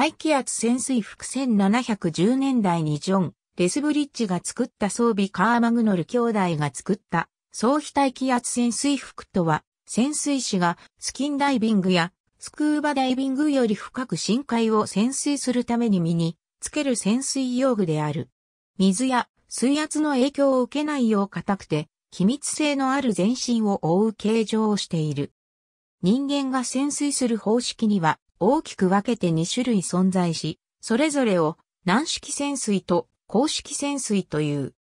大気圧潜水服1710年代にジョン、レスブリッジが作った装備カーマグノル兄弟が作った総非大気圧潜水服とは、潜水士がスキンダイビングやスクーバダイビングより深く深海を潜水するために身につける潜水用具である。水や水圧の影響を受けないよう硬くて、気密性のある全身を覆う形状をしている。人間が潜水する方式には大きく分けて2種類存在し、それぞれを軟式潜水と公式潜水という。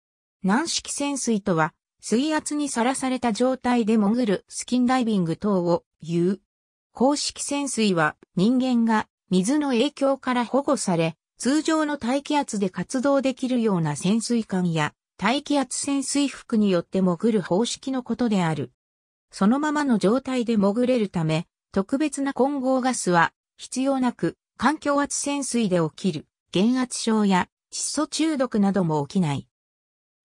軟式潜水とは、水圧にさらされた状態で潜るスキンダイビング等を言う。公式潜水は人間が水の影響から保護され、通常の大気圧で活動できるような潜水艦や大気圧潜水服によって潜る方式のことである。そのままの状態で潜れるため、特別な混合ガスは必要なく環境圧潜水で起きる減圧症や窒素中毒なども起きない。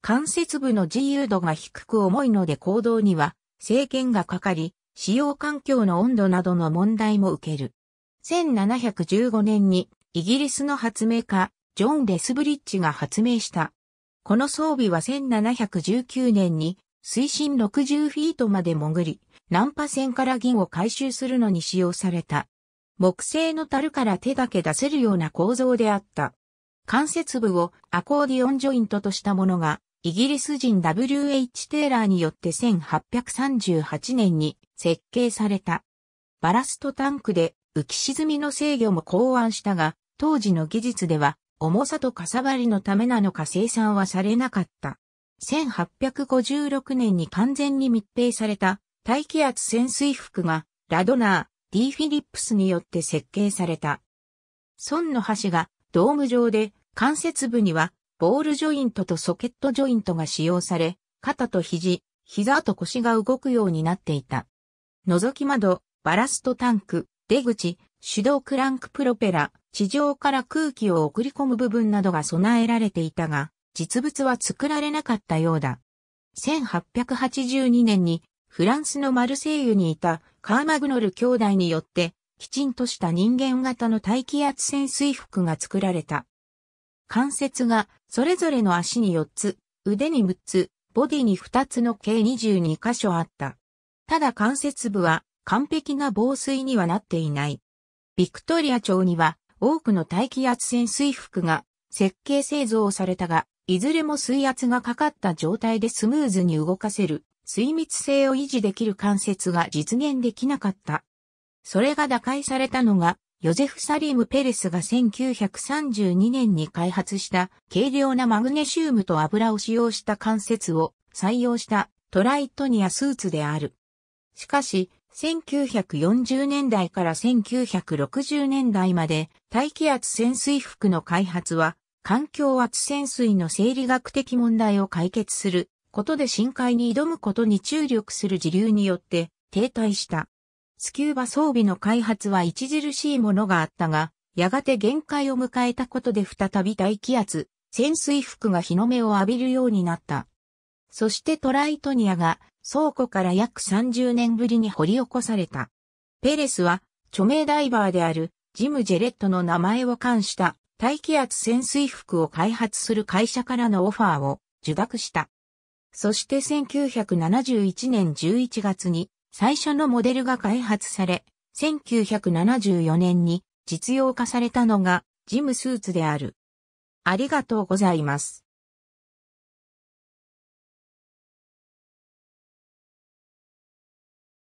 関節部の自由度が低く重いので行動には制限がかかり、使用環境の温度などの問題も受ける。1715年にイギリスの発明家、ジョン・レスブリッジが発明した。この装備は1719年に水深60フィートまで潜り、難破船から銀を回収するのに使用された。木製の樽から手だけ出せるような構造であった。関節部をアコーディオンジョイントとしたものが、イギリス人 W.H. テーラーによって1838年に設計された。バラストタンクで浮き沈みの制御も考案したが、当時の技術では重さとかさばりのためなのか生産はされなかった。1856年に完全に密閉された大気圧潜水服がラドナー、D. フィリップスによって設計された。損の橋がドーム上で関節部にはボールジョイントとソケットジョイントが使用され、肩と肘、膝と腰が動くようになっていた。覗き窓、バラストタンク、出口、手動クランクプロペラ、地上から空気を送り込む部分などが備えられていたが、実物は作られなかったようだ。1882年にフランスのマルセイユにいたカーマグノル兄弟によって、きちんとした人間型の大気圧潜水服が作られた。関節が、それぞれの足に4つ、腕に6つ、ボディに2つの計22箇所あった。ただ関節部は完璧な防水にはなっていない。ビクトリア町には多くの大気圧潜水服が設計製造されたが、いずれも水圧がかかった状態でスムーズに動かせる水密性を維持できる関節が実現できなかった。それが打開されたのが、ヨゼフ・サリーム・ペレスが1932年に開発した軽量なマグネシウムと油を使用した関節を採用したトライトニアスーツである。しかし、1940年代から1960年代まで大気圧潜水服の開発は環境圧潜水の生理学的問題を解決することで深海に挑むことに注力する時流によって停滞した。スキューバ装備の開発は著しいものがあったが、やがて限界を迎えたことで再び大気圧、潜水服が日の目を浴びるようになった。そしてトライトニアが倉庫から約30年ぶりに掘り起こされた。ペレスは著名ダイバーであるジム・ジェレットの名前を冠した大気圧潜水服を開発する会社からのオファーを受諾した。そして1971年11月に最初のモデルが開発され、1974年に実用化されたのがジムスーツである。ありがとうございます。